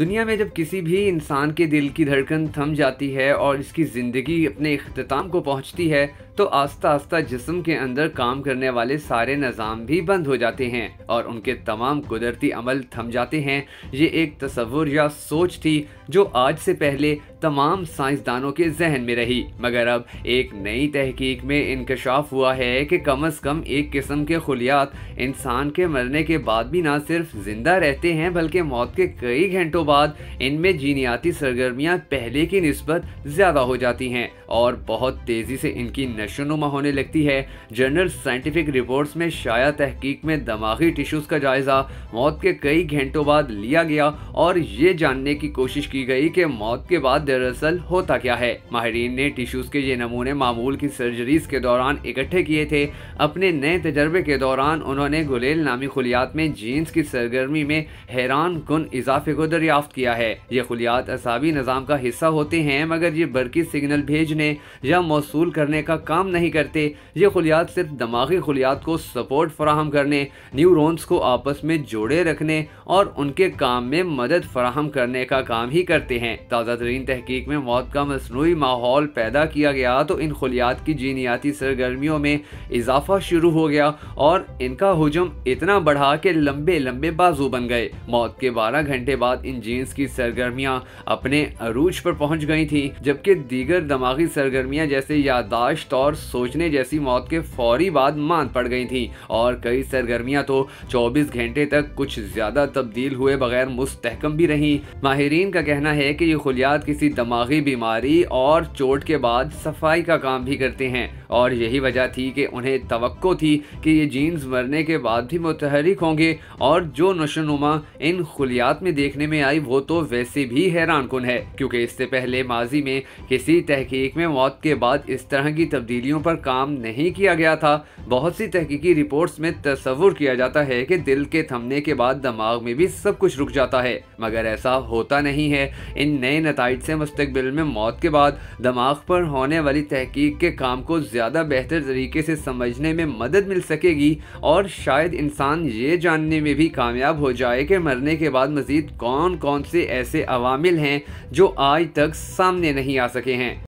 दुनिया में जब किसी भी इंसान के दिल की धड़कन थम जाती है और इसकी ज़िंदगी अपने अख्ताम को पहुंचती है तो आस्ता आस्ता जिस्म के अंदर काम करने वाले सारे निज़ाम भी बंद हो जाते हैं और उनके तमाम कुदरती अमल थम जाते हैं ये एक तस्वुर या सोच थी जो आज से पहले तमाम साइंसदानों के जहन में रही मगर अब एक नई तहकीक में इंकशाफ हुआ है कि कम अज़ कम एक किस्म के खुलियात इंसान के मरने के बाद भी ना सिर्फ ज़िंदा रहते हैं बल्कि मौत के कई घंटों सालों बाद इनमें जीनियाती सरगर्मियाँ पहले की नस्बत ज़्यादा हो जाती हैं और बहुत तेज़ी से इनकी नशोनुमा होने लगती है जनरल साइंटिफिक रिपोर्ट्स में शाया तहकीक में दमागी टिश्यूज़ का जायज़ा मौत के कई घंटों बाद लिया गया और ये जानने की कोशिश की गई कि मौत के बाद दरअसल होता क्या है माहरीन ने टिश्यूज़ के ये नमूने मामूल की सर्जरीज के दौरान इकट्ठे किए थे अपने नए तजर्बे के दौरान उन्होंने गुलेल नामी खुलियात में जीन्स की सरगर्मी में हैरान कन इजाफे को दरिया दरियाफ्त किया है ये खुलियात असाबी निज़ाम का हिस्सा होते हैं मगर ये बरकी सिग्नल भेजने या मौसू करने का काम नहीं करते ये खुलियात सिर्फ दिमागी खुलियात को सपोर्ट फराहम करने न्यूरोन्स को आपस में जोड़े रखने और उनके काम में मदद फराहम करने का काम ही करते हैं ताज़ा तरीन तहकीक में मौत का मसनू माहौल पैदा किया गया तो इन खुलियात की जीनियाती सरगर्मियों में इजाफा शुरू हो गया और इनका हजम इतना बढ़ा के लंबे लंबे बाजू बन गए मौत के बारह घंटे बाद इन जीन्स की सरगर्मियां अपने अरूज पर पहुंच गई थी जबकि दीगर दिमागी सरगर्मियां जैसे यादाश्त और सोचने जैसी मौत के फौरी बाद मान पड़ गई थी और कई सरगर्मियां तो 24 घंटे तक कुछ ज़्यादा तब्दील हुए बगैर मुस्तकम भी रही माहरीन का कहना है की ये खुलियात किसी दिमागी बीमारी और चोट के बाद सफाई का काम भी करते हैं और यही वजह थी कि उन्हें तो थी कि ये जीन्स मरने के बाद भी मुतहरक होंगे और जो नशोनुमा इन खुलियात में देखने में आई आई वो तो वैसे भी हैरान कन है क्योंकि इससे पहले माजी में किसी तहकीक में मौत के बाद इस तरह की तब्दीलियों पर काम नहीं किया गया था बहुत सी तहकीकी रिपोर्ट्स में तस्वुर किया जाता है कि दिल के थमने के बाद दिमाग में भी सब कुछ रुक जाता है मगर ऐसा होता नहीं है इन नए नतज से मुस्तबिल में मौत के बाद दिमाग पर होने वाली तहकीक के काम को ज़्यादा बेहतर तरीके से समझने में मदद मिल सकेगी और शायद इंसान ये जानने में भी कामयाब हो जाए कि मरने के बाद मज़ीद कौन कौन से ऐसे अवामिल हैं जो आज तक सामने नहीं आ सके हैं